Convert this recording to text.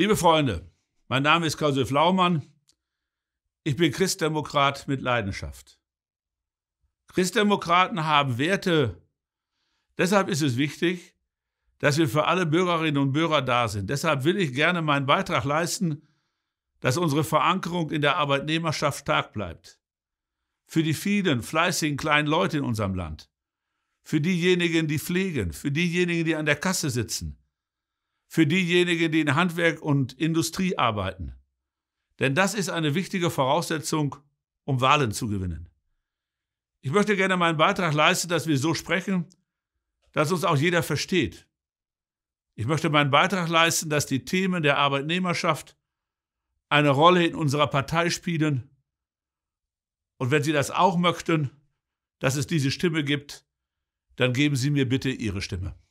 Liebe Freunde, mein Name ist Klaus Flaumann. Ich bin Christdemokrat mit Leidenschaft. Christdemokraten haben Werte. Deshalb ist es wichtig, dass wir für alle Bürgerinnen und Bürger da sind. Deshalb will ich gerne meinen Beitrag leisten, dass unsere Verankerung in der Arbeitnehmerschaft stark bleibt. Für die vielen fleißigen kleinen Leute in unserem Land. Für diejenigen, die pflegen. Für diejenigen, die an der Kasse sitzen für diejenigen, die in Handwerk und Industrie arbeiten. Denn das ist eine wichtige Voraussetzung, um Wahlen zu gewinnen. Ich möchte gerne meinen Beitrag leisten, dass wir so sprechen, dass uns auch jeder versteht. Ich möchte meinen Beitrag leisten, dass die Themen der Arbeitnehmerschaft eine Rolle in unserer Partei spielen. Und wenn Sie das auch möchten, dass es diese Stimme gibt, dann geben Sie mir bitte Ihre Stimme.